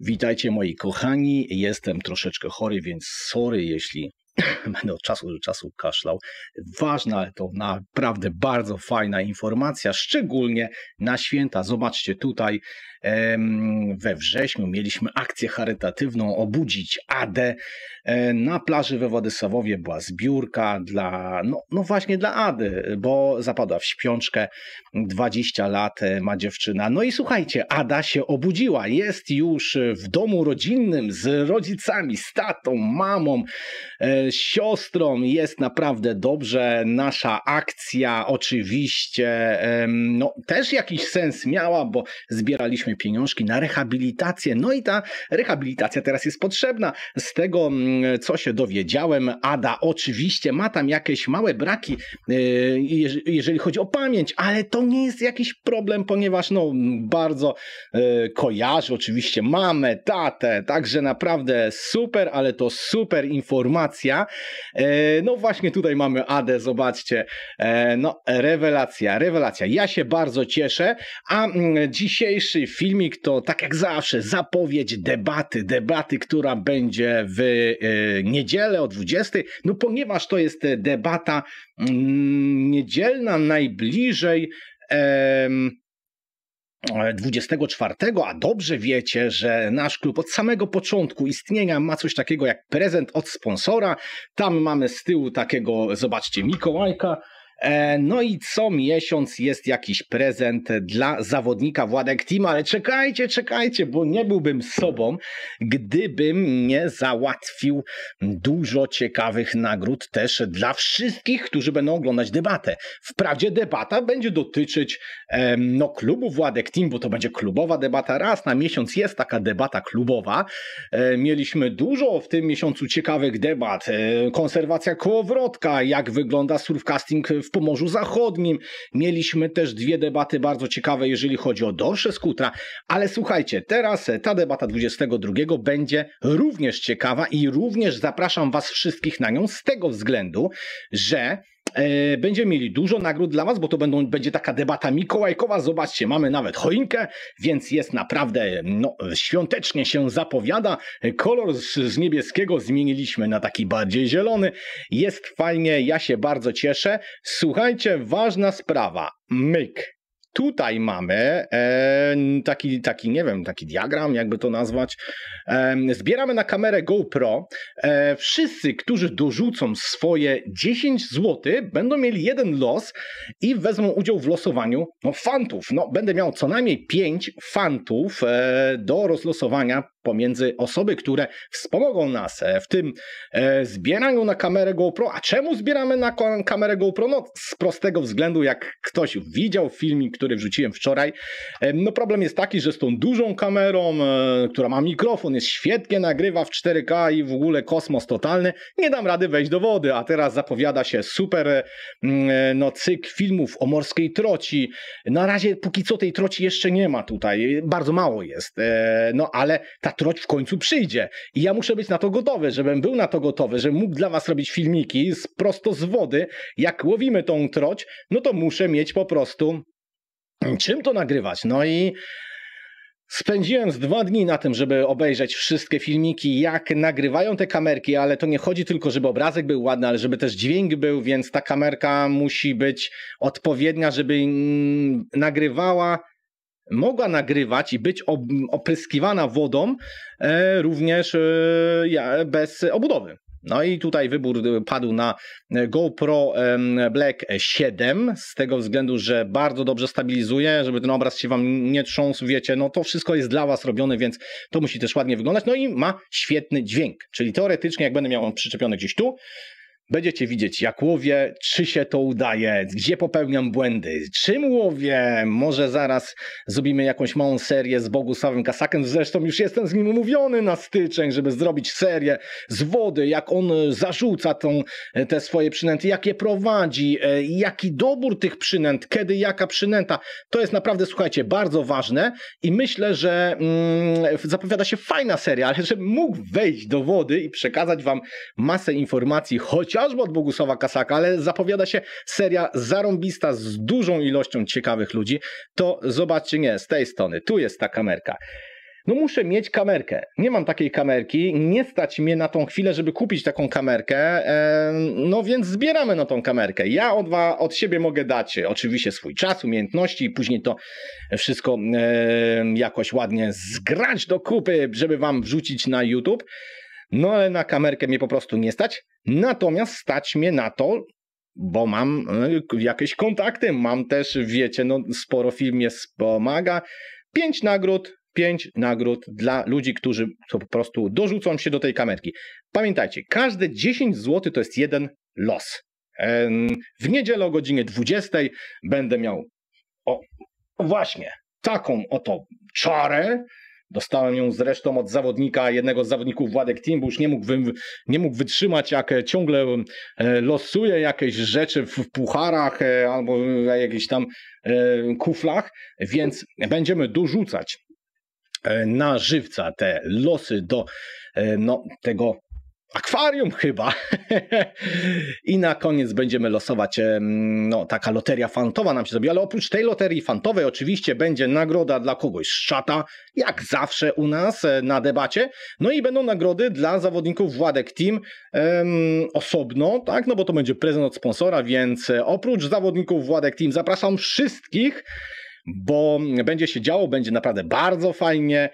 Witajcie moi kochani, jestem troszeczkę chory, więc sorry, jeśli będę od czasu do czasu kaszlał. Ważna to naprawdę bardzo fajna informacja, szczególnie na święta. Zobaczcie tutaj, we wrześniu mieliśmy akcję charytatywną Obudzić AD. E, na plaży we Władysławowie była zbiórka dla, no, no właśnie dla Ady, bo zapadła w śpiączkę 20 lat e, ma dziewczyna. No i słuchajcie, Ada się obudziła, jest już w domu rodzinnym z rodzicami, z tatą, mamą, e, siostrą, jest naprawdę dobrze. Nasza akcja oczywiście no, też jakiś sens miała, bo zbieraliśmy mieliśmy pieniążki na rehabilitację. No i ta rehabilitacja teraz jest potrzebna. Z tego, mm, co się dowiedziałem, Ada oczywiście ma tam jakieś małe braki, e, jeżeli chodzi o pamięć, ale to nie jest jakiś problem, ponieważ no, bardzo e, kojarzy oczywiście mamę, tatę, także naprawdę super, ale to super informacja. E, no właśnie tutaj mamy Adę, zobaczcie. No, rewelacja, rewelacja. Ja się bardzo cieszę, a mm, dzisiejszy filmik to tak jak zawsze zapowiedź debaty, debaty, która będzie w e, niedzielę o 20. No ponieważ to jest e, debata mm, niedzielna najbliżej 24, a dobrze wiecie, że nasz klub od samego początku istnienia ma coś takiego jak prezent od sponsora. Tam mamy z tyłu takiego, zobaczcie, Mikołajka E, no i co miesiąc jest jakiś prezent dla zawodnika Władek Team, ale czekajcie, czekajcie, bo nie byłbym sobą, gdybym nie załatwił dużo ciekawych nagród też dla wszystkich, którzy będą oglądać debatę. Wprawdzie debata będzie dotyczyć no, klubu Władek Team, bo to będzie klubowa debata. Raz na miesiąc jest taka debata klubowa. E, mieliśmy dużo w tym miesiącu ciekawych debat. E, konserwacja kołowrotka, jak wygląda surfcasting w w Pomorzu Zachodnim. Mieliśmy też dwie debaty bardzo ciekawe, jeżeli chodzi o dorsze skutra, ale słuchajcie, teraz e, ta debata 22 będzie również ciekawa i również zapraszam Was wszystkich na nią z tego względu, że E, będziemy mieli dużo nagród dla Was, bo to będą, będzie taka debata mikołajkowa. Zobaczcie, mamy nawet choinkę, więc jest naprawdę no, świątecznie się zapowiada. Kolor z, z, niebieskiego zmieniliśmy na taki bardziej zielony. Jest fajnie, ja się bardzo cieszę. Słuchajcie, ważna sprawa. Myk. Tutaj mamy e, taki, taki, nie wiem, taki diagram, jakby to nazwać. E, zbieramy na kamerę GoPro. E, wszyscy, którzy dorzucą swoje 10 zł, będą mieli jeden los i wezmą udział w losowaniu no, fantów. No, będę miał co najmniej 5 fantów do rozlosowania pomiędzy osoby, które wspomogą nas, e, w tym e, zbierają na kamerę GoPro. A czemu zbieramy na kamerę GoPro? No z prostego względu, jak ktoś widział filmik, który wrzuciłem wczoraj, e, no problem jest taki, że z tą dużą kamerą, e, która ma mikrofon, jest świetnie, nagrywa w 4K i w ogóle kosmos totalny, nie dam rady wejść do wody, a teraz zapowiada się super e, e, no, cykl filmów o morskiej troci. Na razie póki co tej troci jeszcze nie ma tutaj, bardzo mało jest, no ale ta troć w końcu przyjdzie. I ja muszę być na to gotowy, żebym był na to gotowy, żebym mógł dla was robić filmiki z, prosto z wody. Jak łowimy tą troć, no to muszę mieć po prostu czym to nagrywać. No i Spędziłem z dwa dni na tym, żeby obejrzeć wszystkie filmiki, jak nagrywają te kamerki, ale to nie chodzi tylko, żeby obrazek był ładny, ale żeby też dźwięk był, więc ta kamerka musi być odpowiednia, żeby mm, nagrywała mogła nagrywać i być opryskiwana wodą e, również e, bez obudowy. No i tutaj wybór padł na GoPro Black 7 z tego względu, że bardzo dobrze stabilizuje, żeby ten obraz się wam nie trząsł, wiecie, no to wszystko jest dla was robione, więc to musi też ładnie wyglądać. No i ma świetny dźwięk, czyli teoretycznie jak będę miał on przyczepiony gdzieś tu, Będziecie widzieć, jak łowię, czy się to udaje, gdzie popełniam błędy, czym łowię. Może zaraz zrobimy jakąś małą serię z Bogusławem Kasakiem. Zresztą już jestem z nim umówiony na styczeń, żeby zrobić serię z wody, jak on zarzuca tą, e, te swoje przynęty, jak je prowadzi, e, jaki dobór tych przynęt, kiedy jaka przynęta. To jest naprawdę, słuchajcie, bardzo ważne i myślę, że mm, zapowiada się fajna seria, ale żebym mógł wejść do wody i przekazać wam masę informacji, choć chociażby od Bogusława Kasaka, ale zapowiada się seria zarąbista z dużą ilością ciekawych ludzi, to zobaczcie, nie, z tej strony, tu jest ta kamerka. No muszę mieć kamerkę. Nie mam takiej kamerki, nie stać mnie na tą chwilę, żeby kupić taką kamerkę, no więc zbieramy na tą kamerkę. Ja od, od siebie mogę dać oczywiście swój czas, umiejętności i później to wszystko jakoś ładnie zgrać do kupy, żeby wam wrzucić na YouTube. No ale na kamerkę mnie po prostu nie stać. Natomiast stać mnie na to, bo mam y, jakieś kontakty, mam też, wiecie, no, sporo film mnie pomaga. Pięć nagród, pięć nagród dla ludzi, którzy po prostu dorzucą się do tej kamerki. Pamiętajcie, każde 10 zł to jest jeden los. W niedzielę o godzinie 20 będę miał o, właśnie taką oto czarę, Dostałem ją zresztą od zawodnika, jednego z zawodników Władek Team, bo już nie mógł, wy, nie mógł wytrzymać, jak e, ciągle e, losuje jakieś rzeczy w pucharach e, albo jakichś tam kuflach, więc będziemy dorzucać na żywca te losy do no, tego akwarium chyba. I na koniec będziemy losować, no taka loteria fantowa nam się zrobi, ale oprócz tej loterii fantowej oczywiście będzie nagroda dla kogoś z szata, jak zawsze u nas e, na debacie. No i będą nagrody dla zawodników Władek Team osobno, tak, no bo to będzie prezent od sponsora, więc e, oprócz zawodników Władek Team zapraszam wszystkich, bo będzie się działo, będzie naprawdę bardzo fajnie.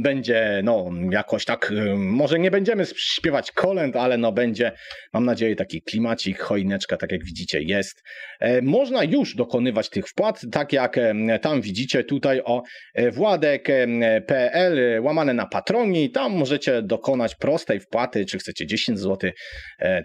Będzie, no, jakoś tak, y, może nie będziemy śpiewać kolęd, ale no będzie, mam nadzieję, taki klimacik, choineczka, tak jak widzicie, jest. E, można już dokonywać tych wpłat, tak jak tam widzicie tutaj o e, władek.pl, łamane na patroni, tam możecie dokonać prostej wpłaty, czy chcecie 10 zł,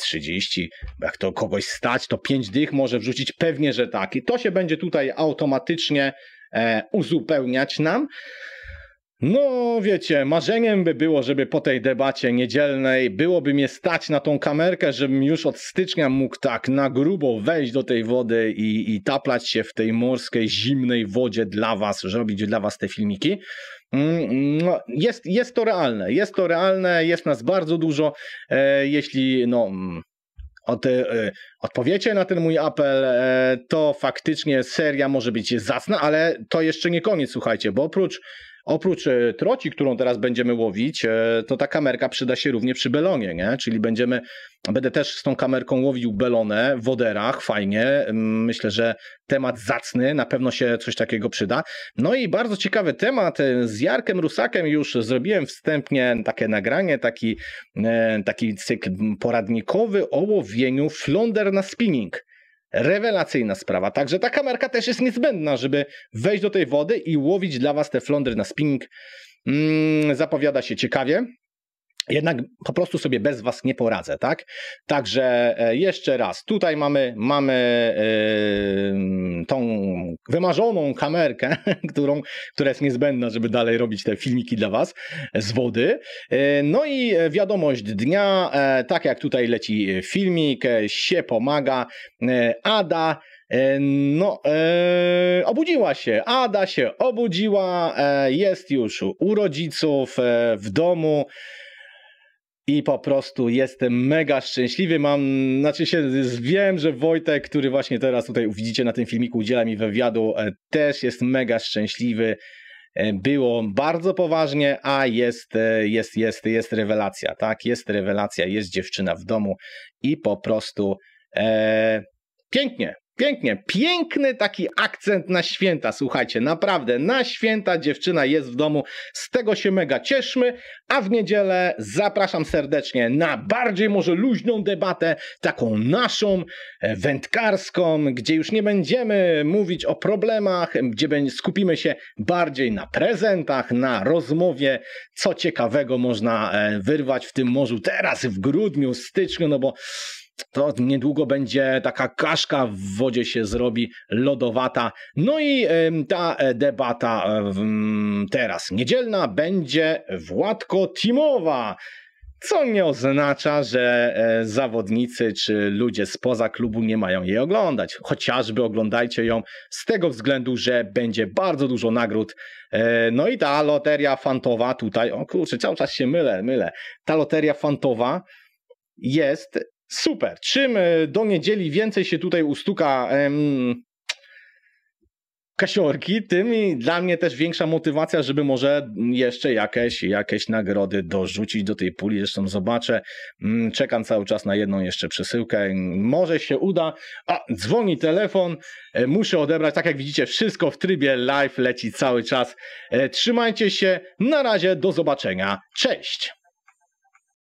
30, jak to kogoś stać, to 5 dych może wrzucić, pewnie, że tak. I to się będzie tutaj automatycznie e, uzupełniać nam. No, wiecie, marzeniem by było, żeby po tej debacie niedzielnej byłoby mnie stać na tą kamerkę, żebym już od stycznia mógł tak na grubo wejść do tej wody i, i taplać się w tej morskiej, zimnej wodzie dla was, robić dla was te filmiki. Mm, no, jest, jest to realne, jest to realne, jest nas bardzo dużo. E, jeśli no, mm, od, e, odpowiecie na ten mój apel, e, to faktycznie seria może być zacna, ale to jeszcze nie koniec, słuchajcie, bo oprócz Oprócz e, troci, którą teraz będziemy łowić, e, to ta kamerka przyda się również przy belonie, nie? czyli będziemy, będę też z tą kamerką łowił belonę w woderach, fajnie, mm, myślę, że temat zacny, na pewno się coś takiego przyda. No i bardzo ciekawy temat, e, z Jarkiem Rusakiem już zrobiłem wstępnie takie nagranie, taki, taki cykl poradnikowy o łowieniu flonder na spinning. Rewelacyjna sprawa. Także ta kamerka też jest niezbędna, żeby wejść do tej wody i łowić dla Was te flądry na spinning. Mm, zapowiada się ciekawie jednak po prostu sobie bez was nie poradzę, tak? Także e, jeszcze raz, tutaj mamy, mamy yy, tą wymarzoną kamerkę, którą, która jest niezbędna, żeby dalej robić te filmiki dla was z wody. Yy, no i wiadomość dnia, yy, tak jak tutaj leci filmik, się pomaga, Ada, no, e, obudziła się. Ada się obudziła, e, jest już u rodziców, e, w domu. I po prostu jestem mega szczęśliwy. Mam, znaczy się, wiem, że Wojtek, który właśnie teraz tutaj widzicie na tym filmiku, udziela mi wywiadu, e, też jest mega szczęśliwy. E, było bardzo poważnie, a jest, e, jest, jest, jest rewelacja, tak? Jest rewelacja, jest dziewczyna w domu i po prostu e, pięknie, Pięknie, piękny taki akcent na święta, słuchajcie, naprawdę na święta dziewczyna jest w domu, z tego się mega cieszmy, a w niedzielę zapraszam serdecznie na bardziej może luźną debatę, taką naszą, e, wędkarską, gdzie już nie będziemy mówić o problemach, gdzie skupimy się bardziej na prezentach, na rozmowie, co ciekawego można e, wyrwać w tym morzu teraz, w grudniu, styczniu, no bo to niedługo będzie taka kaszka w wodzie się zrobi, lodowata. No i ta e, debata e, teraz niedzielna będzie Władko-Timowa. Co nie oznacza, że e, zawodnicy czy ludzie spoza klubu nie mają jej oglądać. Chociażby oglądajcie ją z tego względu, że będzie bardzo dużo nagród. No i ta loteria fantowa tutaj, o kurczę, cały czas się mylę, mylę. Ta loteria fantowa jest Super. Czym e, do niedzieli więcej się tutaj ustuka em, kasiorki, tym i dla mnie też większa motywacja, żeby może jeszcze jakieś, jakieś nagrody dorzucić do tej puli. Zresztą zobaczę. Mm, czekam cały czas na jedną jeszcze przesyłkę. Może się uda. A, dzwoni telefon. E, muszę odebrać. Tak jak widzicie, wszystko w trybie live leci cały czas. E, trzymajcie się. Na razie, do zobaczenia. Cześć.